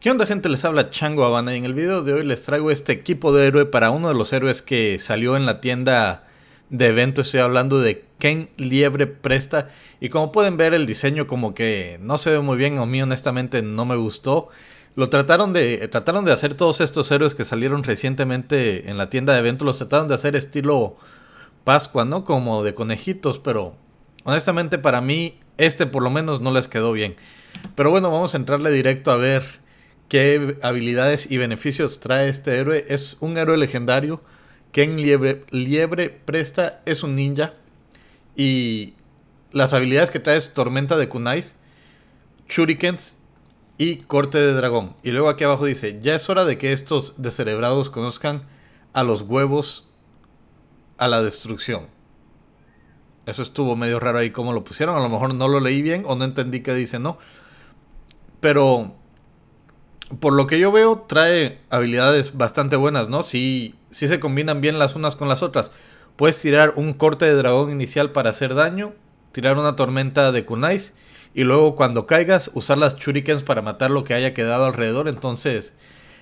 ¿Qué onda gente? Les habla Chango Habana y en el video de hoy les traigo este equipo de héroe para uno de los héroes que salió en la tienda de evento. Estoy hablando de Ken Liebre Presta y como pueden ver el diseño como que no se ve muy bien, a mí honestamente no me gustó. Lo trataron de, trataron de hacer todos estos héroes que salieron recientemente en la tienda de evento, los trataron de hacer estilo Pascua, ¿no? Como de conejitos, pero honestamente para mí este por lo menos no les quedó bien. Pero bueno, vamos a entrarle directo a ver qué habilidades y beneficios trae este héroe. Es un héroe legendario. Ken Liebre, Liebre Presta es un ninja. Y las habilidades que trae es Tormenta de Kunais, Shurikens y Corte de Dragón. Y luego aquí abajo dice, ya es hora de que estos descerebrados conozcan a los huevos a la destrucción. Eso estuvo medio raro ahí como lo pusieron. A lo mejor no lo leí bien o no entendí que dice no. Pero por lo que yo veo, trae habilidades bastante buenas, ¿no? Si, si se combinan bien las unas con las otras. Puedes tirar un corte de dragón inicial para hacer daño, tirar una tormenta de kunais y luego cuando caigas usar las shurikens para matar lo que haya quedado alrededor. Entonces,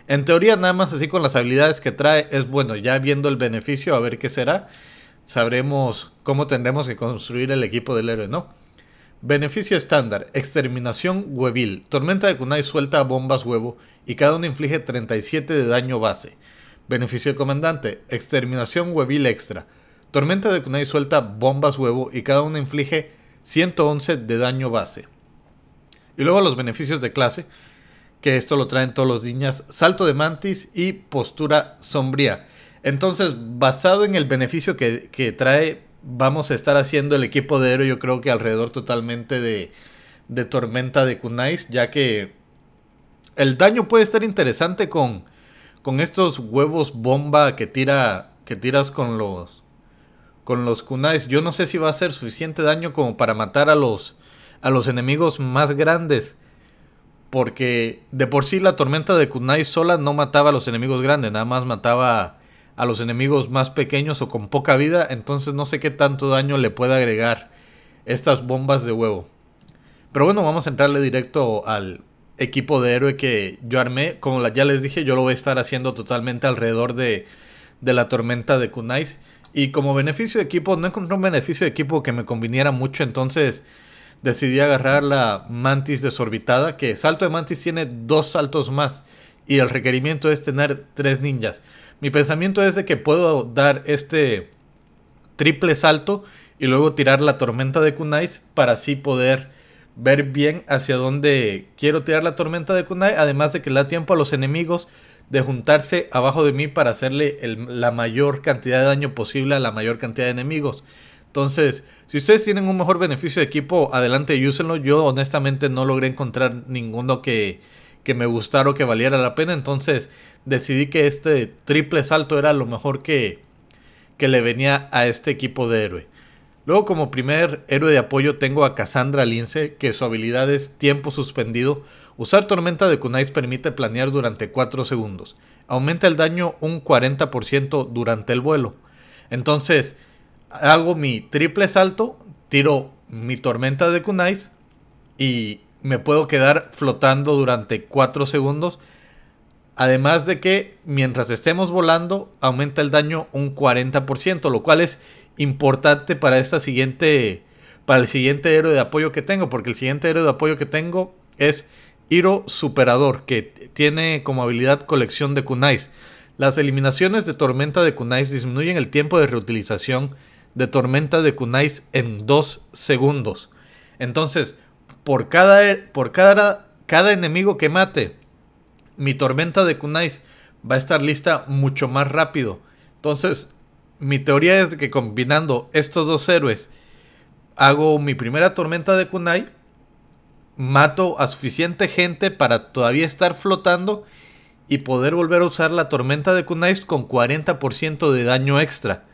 en teoría nada más así con las habilidades que trae es bueno. Ya viendo el beneficio, a ver qué será, sabremos cómo tendremos que construir el equipo del héroe, ¿no? Beneficio estándar, exterminación huevil. Tormenta de kunai suelta bombas huevo y cada una inflige 37 de daño base. Beneficio de comandante, exterminación huevil extra. Tormenta de kunai suelta bombas huevo y cada una inflige 111 de daño base. Y luego los beneficios de clase, que esto lo traen todos los niñas, salto de mantis y postura sombría. Entonces, basado en el beneficio que, que trae vamos a estar haciendo el equipo de héroe, yo creo que alrededor totalmente de, de Tormenta de Kunais, ya que el daño puede estar interesante con, con estos huevos bomba que, tira, que tiras con los, con los Kunais. Yo no sé si va a ser suficiente daño como para matar a los, a los enemigos más grandes. Porque de por sí la tormenta de Kunais sola no mataba a los enemigos grandes, nada más mataba a los enemigos más pequeños o con poca vida, entonces no sé qué tanto daño le puede agregar estas bombas de huevo. Pero bueno, vamos a entrarle directo al equipo de héroe que yo armé. Como ya les dije, yo lo voy a estar haciendo totalmente alrededor de, de la tormenta de Kunais. Y como beneficio de equipo, no encontré un beneficio de equipo que me conviniera mucho, entonces decidí agarrar la mantis desorbitada, que salto de mantis tiene dos saltos más y el requerimiento es tener tres ninjas. Mi pensamiento es de que puedo dar este triple salto y luego tirar la tormenta de kunais para así poder ver bien hacia dónde quiero tirar la tormenta de kunai, además de que le da tiempo a los enemigos de juntarse abajo de mí para hacerle la mayor cantidad de daño posible a la mayor cantidad de enemigos. Entonces, si ustedes tienen un mejor beneficio de equipo, adelante y úsenlo. Yo honestamente no logré encontrar ninguno que, que me gustara o que valiera la pena. Entonces decidí que este triple salto era lo mejor que, que le venía a este equipo de héroe. Luego como primer héroe de apoyo tengo a Cassandra Lince, que su habilidad es tiempo suspendido. Usar tormenta de kunais permite planear durante 4 segundos. Aumenta el daño un 40% durante el vuelo. Entonces hago mi triple salto, tiro mi tormenta de kunais y me puedo quedar flotando durante 4 segundos. Además de que mientras estemos volando aumenta el daño un 40%, lo cual es importante para esta siguiente para el siguiente héroe de apoyo que tengo, porque el siguiente héroe de apoyo que tengo es Hiro Superador, que tiene como habilidad colección de kunais. Las eliminaciones de tormenta de kunais disminuyen el tiempo de reutilización de tormenta de kunais en 2 segundos. Entonces, por cada, por cada, cada enemigo que mate, mi tormenta de kunais va a estar lista mucho más rápido. Entonces, mi teoría es que combinando estos dos héroes, hago mi primera tormenta de kunai, mato a suficiente gente para todavía estar flotando y poder volver a usar la tormenta de kunais con 40% de daño extra.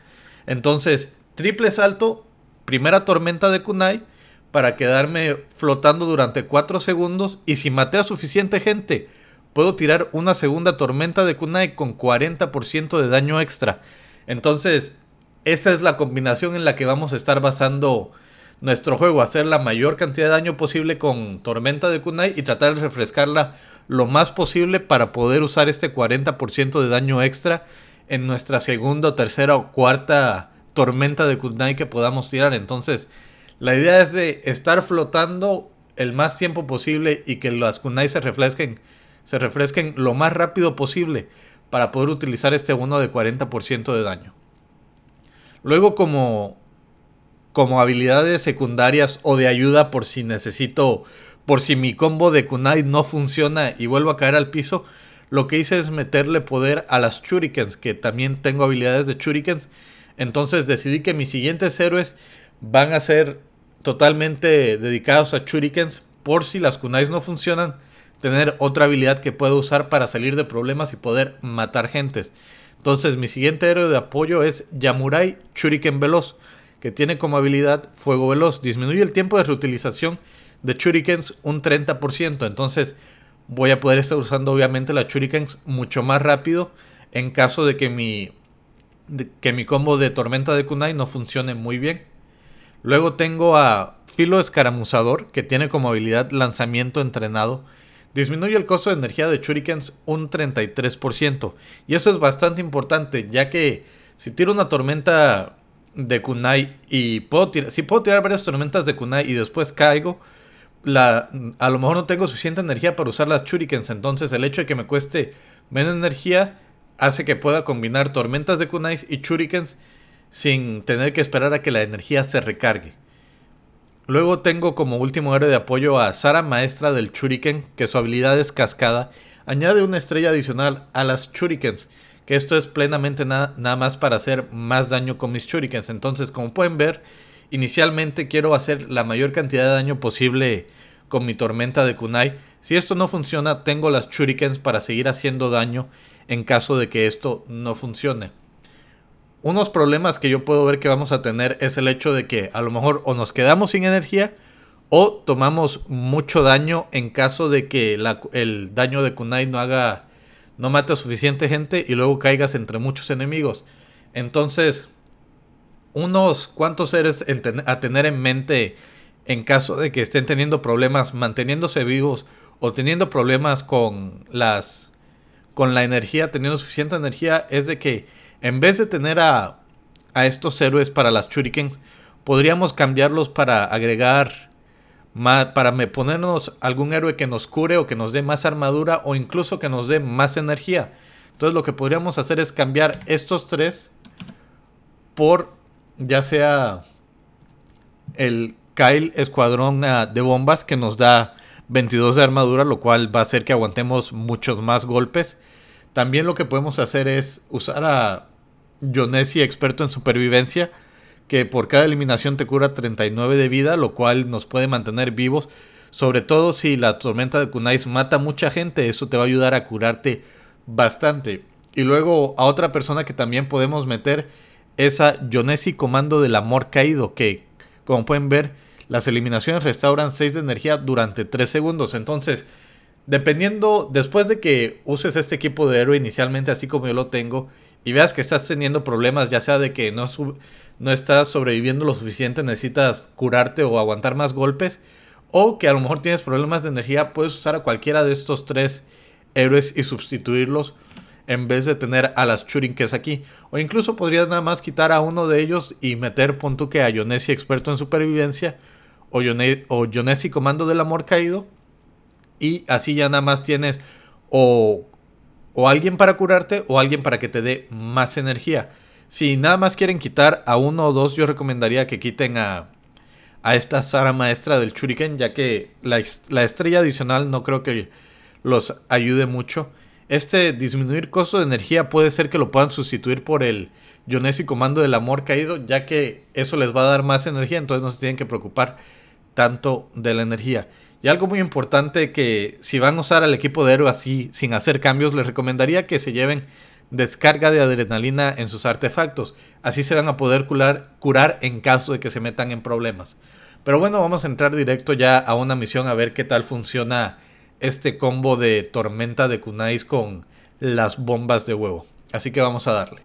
Entonces, triple salto, primera tormenta de kunai, para quedarme flotando durante 4 segundos y si maté a suficiente gente, puedo tirar una segunda tormenta de Kunai con 40% de daño extra. Entonces, esa es la combinación en la que vamos a estar basando nuestro juego, hacer la mayor cantidad de daño posible con tormenta de Kunai y tratar de refrescarla lo más posible para poder usar este 40% de daño extra en nuestra segunda, tercera o cuarta tormenta de Kunai que podamos tirar. Entonces, la idea es de estar flotando el más tiempo posible y que las kunai se refresquen, se refresquen lo más rápido posible para poder utilizar este uno de 40% de daño. Luego como, como habilidades secundarias o de ayuda por si necesito, por si mi combo de kunai no funciona y vuelvo a caer al piso, lo que hice es meterle poder a las shurikens, que también tengo habilidades de shurikens. Entonces decidí que mis siguientes héroes van a ser totalmente dedicados a shurikens por si las kunais no funcionan, tener otra habilidad que pueda usar para salir de problemas y poder matar gentes. Entonces mi siguiente héroe de apoyo es Yamurai Shuriken Veloz, que tiene como habilidad Fuego Veloz. Disminuye el tiempo de reutilización de shurikens un 30%, entonces voy a poder estar usando obviamente la shurikens mucho más rápido en caso de que mi, de, que mi combo de tormenta de kunai no funcione muy bien. Luego tengo a Filo Escaramuzador, que tiene como habilidad lanzamiento entrenado. Disminuye el costo de energía de Shurikens un 33%. Y eso es bastante importante, ya que si tiro una tormenta de Kunai y puedo tirar, si puedo tirar varias tormentas de Kunai y después caigo, a lo mejor no tengo suficiente energía para usar las Churikens Entonces el hecho de que me cueste menos energía hace que pueda combinar tormentas de kunais y Churikens sin tener que esperar a que la energía se recargue. Luego tengo como último héroe de apoyo a Sara, maestra del Shuriken, que su habilidad es cascada. Añade una estrella adicional a las Shurikens, que esto es plenamente nada más para hacer más daño con mis Shurikens. Entonces, como pueden ver, inicialmente quiero hacer la mayor cantidad de daño posible con mi tormenta de kunai. Si esto no funciona, tengo las shurikens para seguir haciendo daño en caso de que esto no funcione unos problemas que yo puedo ver que vamos a tener es el hecho de que a lo mejor o nos quedamos sin energía o tomamos mucho daño en caso de que el daño de Kunai no haga no mate a suficiente gente y luego caigas entre muchos enemigos. Entonces, unos cuantos seres a tener en mente en caso de que estén teniendo problemas manteniéndose vivos o teniendo problemas con las con la energía, teniendo suficiente energía es de que en vez de tener a, estos héroes para las shurikens, podríamos cambiarlos para agregar, más, para ponernos algún héroe que nos cure o que nos dé más armadura o incluso que nos dé más energía. Entonces lo que podríamos hacer es cambiar estos tres por ya sea el Kyle Escuadrón ah, de bombas que nos da 22 de armadura, lo cual va a hacer que aguantemos muchos más golpes. También lo que podemos hacer es usar a Yonesi, experto en supervivencia, que por cada eliminación te cura 39 de vida, lo cual nos puede mantener vivos. Sobre todo si la tormenta de Kunais mata mucha gente, eso te va a ayudar a curarte bastante. Y luego a otra persona que también podemos meter esa a Yonesi Comando del Amor Caído, que como pueden ver, las eliminaciones restauran 6 de energía durante 3 segundos. Entonces, dependiendo, después de que uses este equipo de héroe inicialmente, así como yo lo tengo, y veas que estás teniendo problemas, ya sea de que no, no estás sobreviviendo lo suficiente, necesitas curarte o aguantar más golpes, o que a lo mejor tienes problemas de energía, puedes usar a cualquiera de estos tres héroes y sustituirlos en vez de tener a las churinques aquí. O incluso podrías nada más quitar a uno de ellos y meter, pon que a Yonesi experto en supervivencia o, Yone o Yonesi comando del amor caído. Y así ya nada más tienes o o alguien para curarte o alguien para que te dé más energía. Si nada más quieren quitar a uno o dos, yo recomendaría que quiten a, a esta Sara maestra del Churiken, ya que la, la estrella adicional no creo que los ayude mucho. Este disminuir costo de energía puede ser que lo puedan sustituir por el Yonesi Comando del Amor Caído, ya que eso les va a dar más energía, entonces no se tienen que preocupar tanto de la energía. Y algo muy importante que si van a usar al equipo de héroe así, sin hacer cambios, les recomendaría que se lleven descarga de adrenalina en sus artefactos. Así se van a poder curar, en caso de que se metan en problemas. Pero bueno, vamos a entrar directo ya a una misión a ver qué tal funciona este combo de tormenta de kunais con las bombas de huevo. Así que vamos a darle.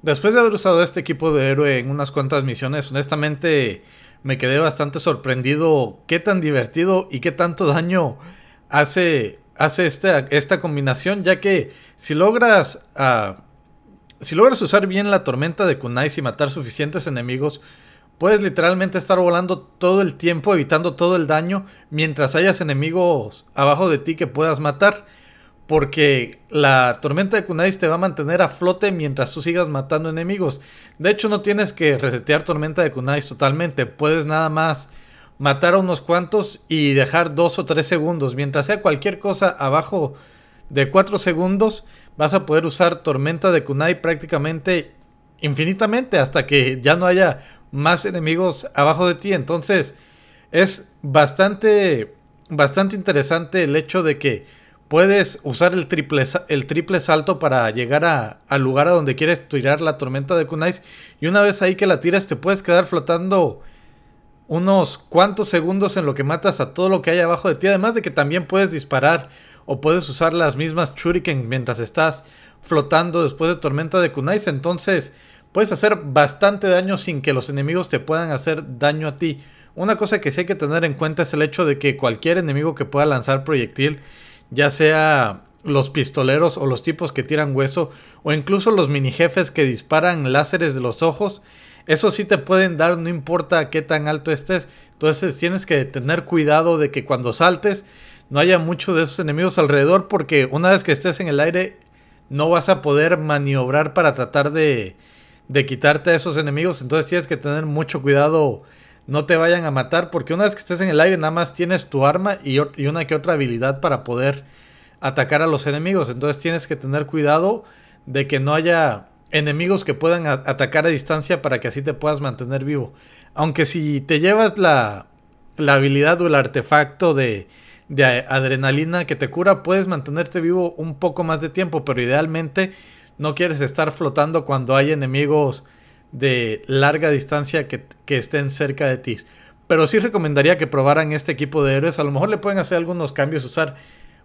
Después de haber usado este equipo de héroe en unas cuantas misiones, honestamente me quedé bastante sorprendido qué tan divertido y qué tanto daño hace, hace esta, combinación, ya que si logras, ah, si logras usar bien la tormenta de Kunais y matar suficientes enemigos, puedes literalmente estar volando todo el tiempo, evitando todo el daño, mientras hayas enemigos abajo de ti que puedas matar. Porque la tormenta de Kunais te va a mantener a flote mientras tú sigas matando enemigos. De hecho, no tienes que resetear tormenta de Kunais totalmente. Puedes nada más matar a unos cuantos y dejar dos o tres segundos. Mientras sea cualquier cosa abajo de 4 segundos, vas a poder usar tormenta de kunai prácticamente infinitamente hasta que ya no haya más enemigos abajo de ti. Entonces, es bastante bastante interesante el hecho de que puedes usar el triple, el triple salto para llegar a, al lugar a donde quieres tirar la tormenta de Kunais. Y una vez ahí que la tiras, te puedes quedar flotando unos cuantos segundos en lo que matas a todo lo que hay abajo de ti. Además de que también puedes disparar o puedes usar las mismas churiken mientras estás flotando después de tormenta de kunais. Entonces puedes hacer bastante daño sin que los enemigos te puedan hacer daño a ti. Una cosa que sí hay que tener en cuenta es el hecho de que cualquier enemigo que pueda lanzar proyectil ya sea los pistoleros o los tipos que tiran hueso o incluso los mini jefes que disparan láseres de los ojos, eso sí te pueden dar no importa qué tan alto estés. Entonces tienes que tener cuidado de que cuando saltes no haya muchos de esos enemigos alrededor porque una vez que estés en el aire no vas a poder maniobrar para tratar de, de quitarte a esos enemigos. Entonces tienes que tener mucho cuidado no te vayan a matar, porque una vez que estés en el aire nada más tienes tu arma y, una que otra habilidad para poder atacar a los enemigos. Entonces tienes que tener cuidado de que no haya enemigos que puedan atacar a distancia para que así te puedas mantener vivo. Aunque si te llevas la, habilidad o el artefacto de, de adrenalina que te cura, puedes mantenerte vivo un poco más de tiempo, pero idealmente no quieres estar flotando cuando hay enemigos de larga distancia que, estén cerca de ti. Pero sí recomendaría que probaran este equipo de héroes. A lo mejor le pueden hacer algunos cambios, usar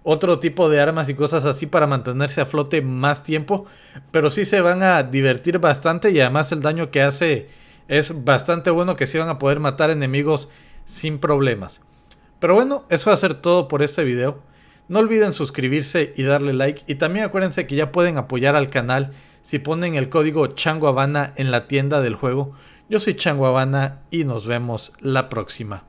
otro tipo de armas y cosas así para mantenerse a flote más tiempo. Pero sí se van a divertir bastante y además el daño que hace es bastante bueno que si van a poder matar enemigos sin problemas. Pero bueno, eso va a ser todo por este video. No olviden suscribirse y darle like y también acuérdense que ya pueden apoyar al canal si ponen el código Chango Habana en la tienda del juego. Yo soy Chango Habana y nos vemos la próxima.